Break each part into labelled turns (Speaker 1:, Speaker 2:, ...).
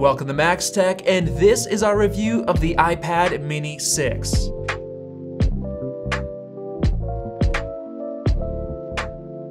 Speaker 1: Welcome to Max Tech, and this is our review of the iPad Mini 6.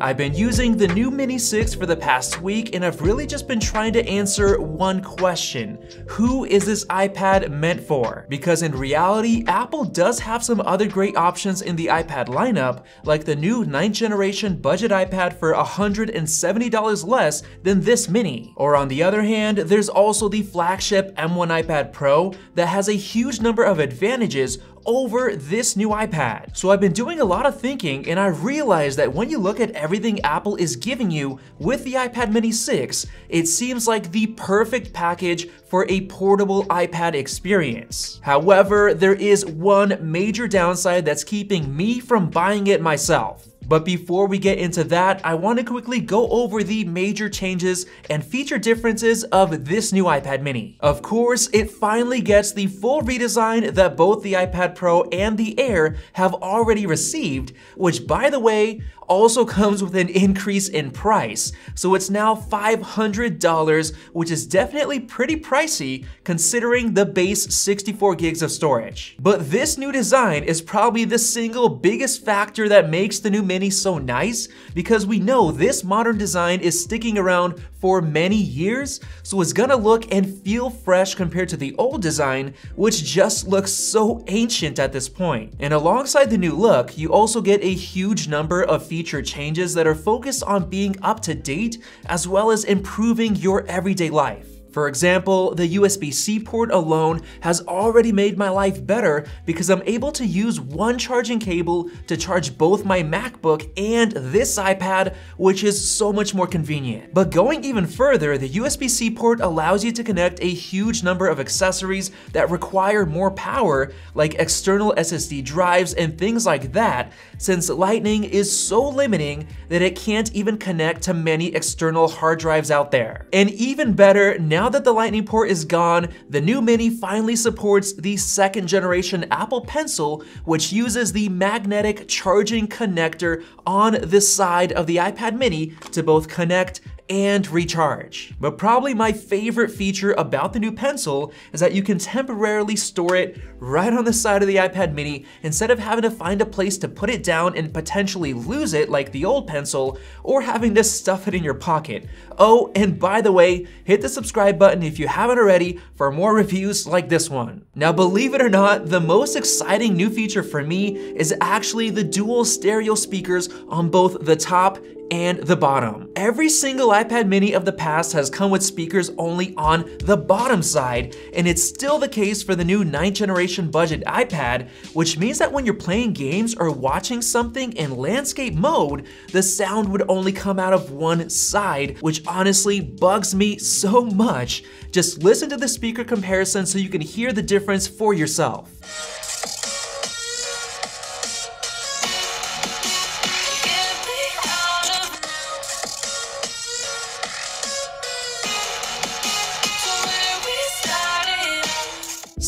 Speaker 1: I've been using the new Mini 6 for the past week and I've really just been trying to answer one question. Who is this iPad meant for? Because in reality, Apple does have some other great options in the iPad lineup, like the new 9th generation budget iPad for $170 less than this Mini. Or on the other hand, there's also the flagship M1 iPad Pro that has a huge number of advantages over this new iPad. So I've been doing a lot of thinking and I realized that when you look at everything Apple is giving you with the iPad mini 6, it seems like the perfect package for a portable iPad experience. However, there is one major downside that's keeping me from buying it myself. But before we get into that, I wanna quickly go over the major changes and feature differences of this new iPad mini. Of course, it finally gets the full redesign that both the iPad Pro and the Air have already received, which by the way, also comes with an increase in price, so it's now $500, which is definitely pretty pricey considering the base 64 gigs of storage. But this new design is probably the single biggest factor that makes the new Mini so nice, because we know this modern design is sticking around for many years, so it's gonna look and feel fresh compared to the old design, which just looks so ancient at this point. And alongside the new look, you also get a huge number of feature changes that are focused on being up to date, as well as improving your everyday life. For example, the USB-C port alone has already made my life better because I'm able to use one charging cable to charge both my MacBook and this iPad, which is so much more convenient. But going even further, the USB-C port allows you to connect a huge number of accessories that require more power, like external SSD drives and things like that, since Lightning is so limiting that it can't even connect to many external hard drives out there. And even better, now now that the lightning port is gone, the new Mini finally supports the second generation Apple Pencil, which uses the magnetic charging connector on the side of the iPad Mini to both connect and recharge. But probably my favorite feature about the new Pencil is that you can temporarily store it right on the side of the iPad mini instead of having to find a place to put it down and potentially lose it like the old Pencil or having to stuff it in your pocket. Oh, and by the way, hit the subscribe button if you haven't already for more reviews like this one. Now believe it or not, the most exciting new feature for me is actually the dual stereo speakers on both the top and the bottom. Every single iPad mini of the past has come with speakers only on the bottom side, and it's still the case for the new 9th generation budget iPad, which means that when you're playing games or watching something in landscape mode, the sound would only come out of one side, which honestly bugs me so much. Just listen to the speaker comparison so you can hear the difference for yourself.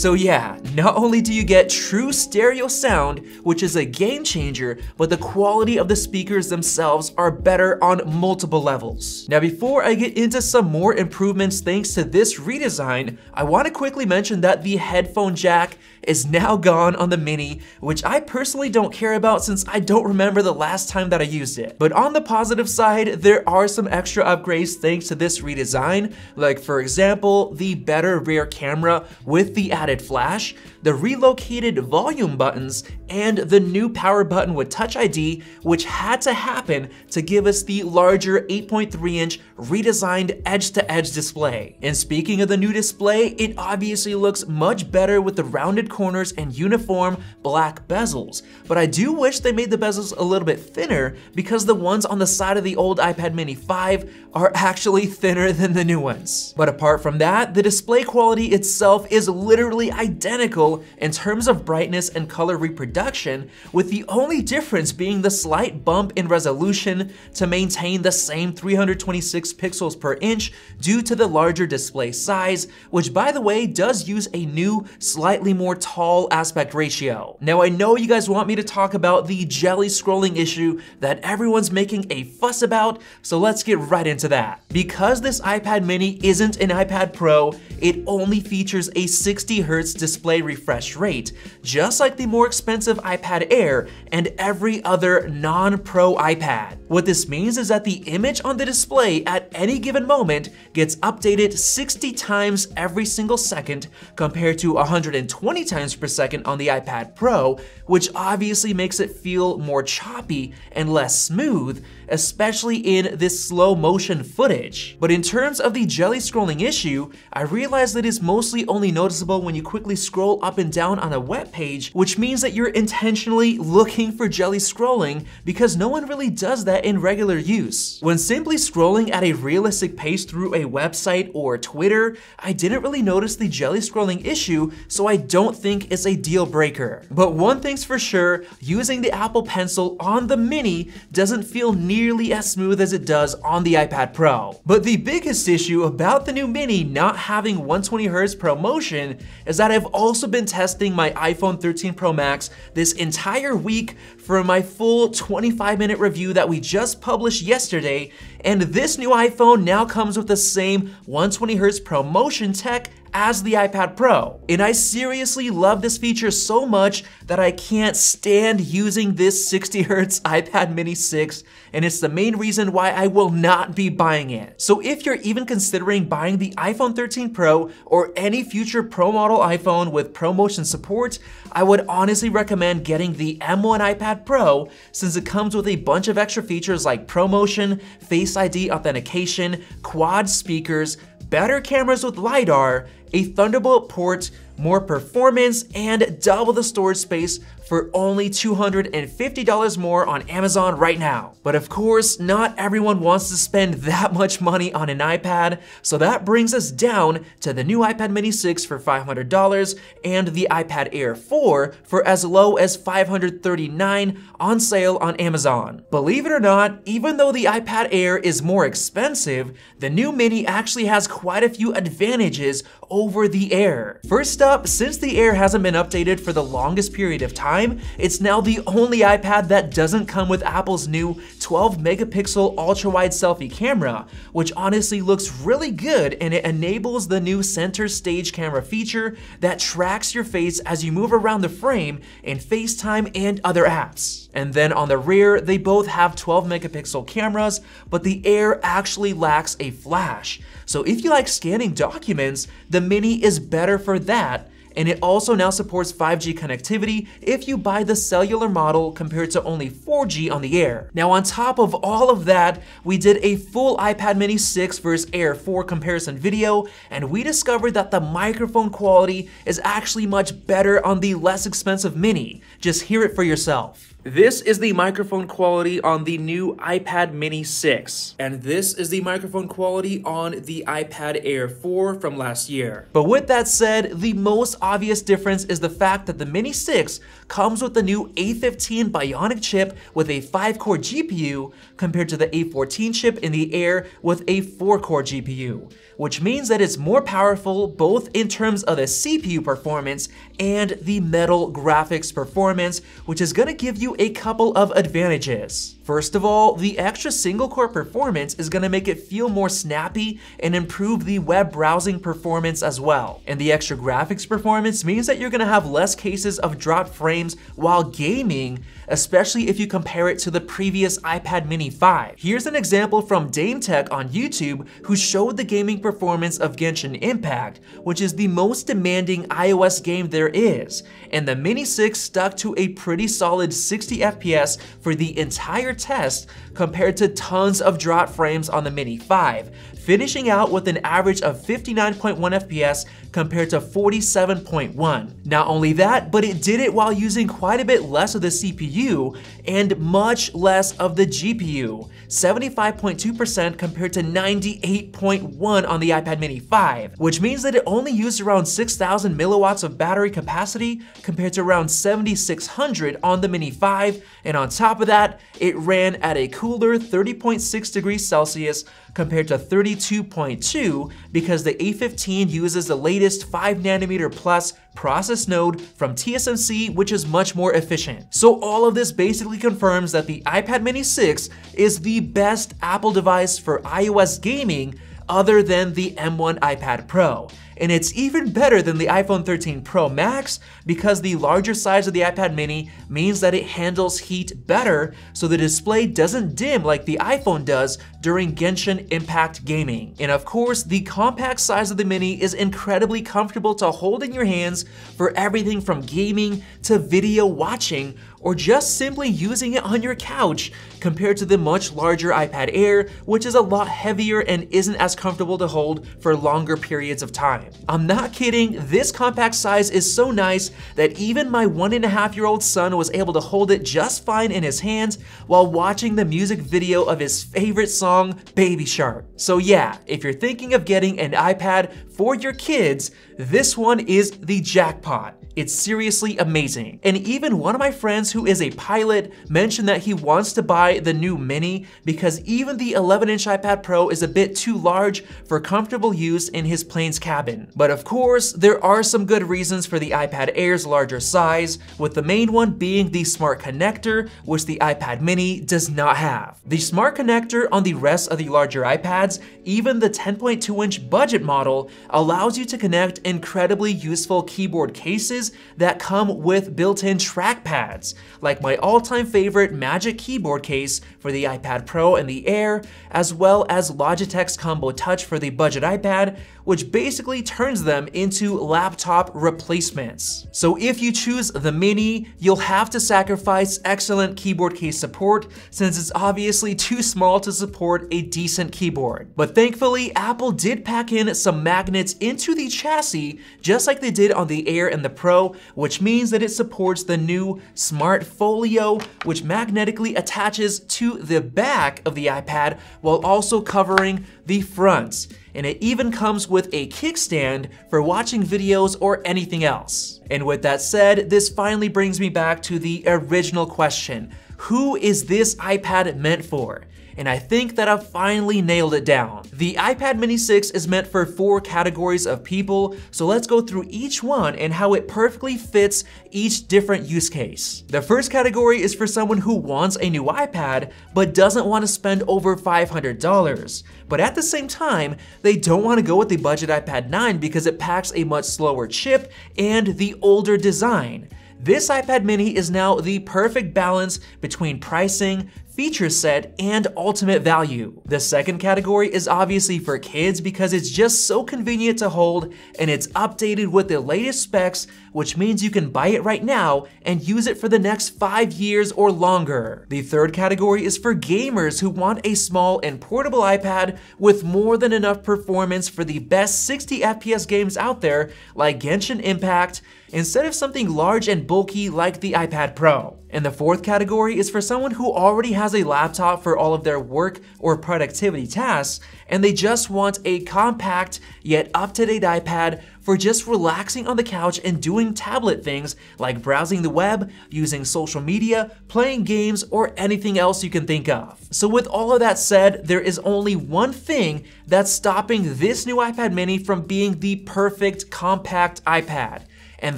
Speaker 1: So yeah, not only do you get true stereo sound, which is a game changer, but the quality of the speakers themselves are better on multiple levels. Now before I get into some more improvements thanks to this redesign, I want to quickly mention that the headphone jack is now gone on the Mini, which I personally don't care about since I don't remember the last time that I used it. But on the positive side, there are some extra upgrades thanks to this redesign, like for example, the better rear camera with the added flash, the relocated volume buttons, and the new power button with Touch ID, which had to happen to give us the larger 8.3-inch redesigned edge to -edge display. And speaking of the new display, it obviously looks much better with the rounded corners and uniform black bezels, but I do wish they made the bezels a little bit thinner because the ones on the side of the old iPad mini 5 are actually thinner than the new ones. But apart from that, the display quality itself is literally identical in terms of brightness and color reproduction, with the only difference being the slight bump in resolution to maintain the same 326 pixels per inch due to the larger display size, which by the way does use a new, slightly more tall aspect ratio. Now I know you guys want me to talk about the jelly scrolling issue that everyone's making a fuss about, so let's get right into that. Because this iPad mini isn't an iPad Pro, it only features a 60 Hz Hz display refresh rate, just like the more expensive iPad Air and every other non-Pro iPad. What this means is that the image on the display at any given moment gets updated 60 times every single second compared to 120 times per second on the iPad Pro, which obviously makes it feel more choppy and less smooth, especially in this slow motion footage. But in terms of the jelly scrolling issue, I realized that it's mostly only noticeable when you you quickly scroll up and down on a web page, which means that you're intentionally looking for jelly scrolling because no one really does that in regular use. When simply scrolling at a realistic pace through a website or Twitter, I didn't really notice the jelly scrolling issue, so I don't think it's a deal breaker. But one thing's for sure, using the Apple Pencil on the Mini doesn't feel nearly as smooth as it does on the iPad Pro. But the biggest issue about the new Mini not having 120Hz promotion is that I've also been testing my iPhone 13 Pro Max this entire week for my full 25 minute review that we just published yesterday and this new iPhone now comes with the same 120Hz ProMotion tech as the iPad Pro. And I seriously love this feature so much that I can't stand using this 60Hz iPad mini 6, and it's the main reason why I will not be buying it. So if you're even considering buying the iPhone 13 Pro or any future Pro model iPhone with ProMotion support, I would honestly recommend getting the M1 iPad Pro since it comes with a bunch of extra features like ProMotion, Face Face ID authentication, quad speakers, better cameras with LiDAR, a Thunderbolt port, more performance, and double the storage space for only $250 more on Amazon right now. But of course, not everyone wants to spend that much money on an iPad, so that brings us down to the new iPad mini 6 for $500 and the iPad Air 4 for as low as $539 on sale on Amazon. Believe it or not, even though the iPad Air is more expensive, the new mini actually has quite a few advantages over the Air. First up, since the Air hasn't been updated for the longest period of time, time, it's now the only iPad that doesn't come with Apple's new 12 megapixel ultra-wide selfie camera, which honestly looks really good and it enables the new center stage camera feature that tracks your face as you move around the frame in FaceTime and other apps. And then on the rear, they both have 12 megapixel cameras, but the Air actually lacks a flash. So if you like scanning documents, the Mini is better for that and it also now supports 5G connectivity if you buy the cellular model compared to only 4G on the Air. Now on top of all of that, we did a full iPad mini 6 versus Air 4 comparison video, and we discovered that the microphone quality is actually much better on the less expensive mini. Just hear it for yourself. This is the microphone quality on the new iPad mini 6, and this is the microphone quality on the iPad Air 4 from last year. But with that said, the most obvious difference is the fact that the mini 6 comes with the new A15 Bionic chip with a 5-core GPU compared to the A14 chip in the Air with a 4-core GPU, which means that it's more powerful both in terms of the CPU performance and the metal graphics performance, which is gonna give you a couple of advantages. First of all, the extra single core performance is gonna make it feel more snappy and improve the web browsing performance as well. And the extra graphics performance means that you're gonna have less cases of dropped frames while gaming, especially if you compare it to the previous iPad mini 5. Here's an example from Dame Tech on YouTube who showed the gaming performance of Genshin Impact, which is the most demanding iOS game there is, and the Mini 6 stuck to a pretty solid 60 FPS for the entire test compared to tons of drop frames on the Mini 5, finishing out with an average of 59.1 FPS compared to 47.1. Not only that, but it did it while using quite a bit less of the CPU and much less of the GPU, 75.2% compared to 98.1 on the iPad mini 5, which means that it only used around 6,000 milliwatts of battery capacity compared to around 7,600 on the mini 5, and on top of that, it ran at a cooler 30.6 degrees Celsius compared to 32.2 because the A15 uses the latest 5nm plus process node from TSMC, which is much more efficient. So all of this basically confirms that the iPad mini 6 is the best Apple device for iOS gaming other than the M1 iPad Pro and it's even better than the iPhone 13 Pro Max because the larger size of the iPad mini means that it handles heat better so the display doesn't dim like the iPhone does during Genshin Impact gaming. And of course, the compact size of the mini is incredibly comfortable to hold in your hands for everything from gaming to video watching or just simply using it on your couch compared to the much larger iPad Air, which is a lot heavier and isn't as comfortable to hold for longer periods of time. I'm not kidding, this compact size is so nice that even my one and a half year old son was able to hold it just fine in his hands while watching the music video of his favorite song, Baby Shark. So yeah, if you're thinking of getting an iPad for your kids, this one is the jackpot. It's seriously amazing. And even one of my friends who is a pilot mentioned that he wants to buy the new Mini because even the 11 inch iPad Pro is a bit too large for comfortable use in his plane's cabin happen. But of course, there are some good reasons for the iPad Air's larger size, with the main one being the smart connector, which the iPad mini does not have. The smart connector on the rest of the larger iPads, even the 10.2 inch budget model, allows you to connect incredibly useful keyboard cases that come with built-in trackpads, like my all-time favorite Magic keyboard case for the iPad Pro and the Air, as well as Logitech's Combo Touch for the budget iPad, which basically turns them into laptop replacements. So if you choose the Mini, you'll have to sacrifice excellent keyboard case support since it's obviously too small to support a decent keyboard. But thankfully, Apple did pack in some magnets into the chassis just like they did on the Air and the Pro, which means that it supports the new Smart Folio, which magnetically attaches to the back of the iPad while also covering the front and it even comes with a kickstand for watching videos or anything else. And with that said, this finally brings me back to the original question. Who is this iPad meant for? and I think that I've finally nailed it down. The iPad mini 6 is meant for four categories of people, so let's go through each one and how it perfectly fits each different use case. The first category is for someone who wants a new iPad, but doesn't want to spend over $500. But at the same time, they don't want to go with the budget iPad 9 because it packs a much slower chip and the older design. This iPad mini is now the perfect balance between pricing, feature set, and ultimate value. The second category is obviously for kids because it's just so convenient to hold and it's updated with the latest specs, which means you can buy it right now and use it for the next five years or longer. The third category is for gamers who want a small and portable iPad with more than enough performance for the best 60 FPS games out there like Genshin Impact, instead of something large and bulky like the iPad Pro. And the fourth category is for someone who already has a laptop for all of their work or productivity tasks, and they just want a compact yet up-to-date iPad for just relaxing on the couch and doing tablet things like browsing the web, using social media, playing games, or anything else you can think of. So with all of that said, there is only one thing that's stopping this new iPad mini from being the perfect compact iPad and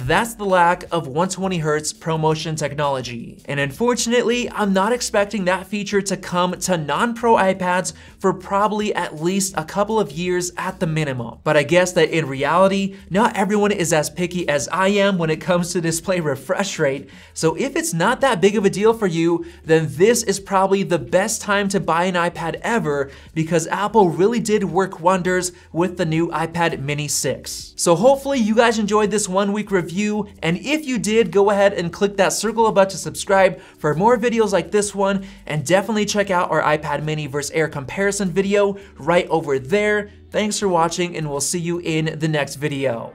Speaker 1: that's the lack of 120Hz ProMotion technology. And unfortunately, I'm not expecting that feature to come to non-Pro iPads for probably at least a couple of years at the minimum. But I guess that in reality, not everyone is as picky as I am when it comes to display refresh rate, so if it's not that big of a deal for you, then this is probably the best time to buy an iPad ever because Apple really did work wonders with the new iPad mini 6. So hopefully you guys enjoyed this one week review, and if you did, go ahead and click that circle above to subscribe for more videos like this one, and definitely check out our iPad mini versus Air comparison video right over there. Thanks for watching, and we'll see you in the next video.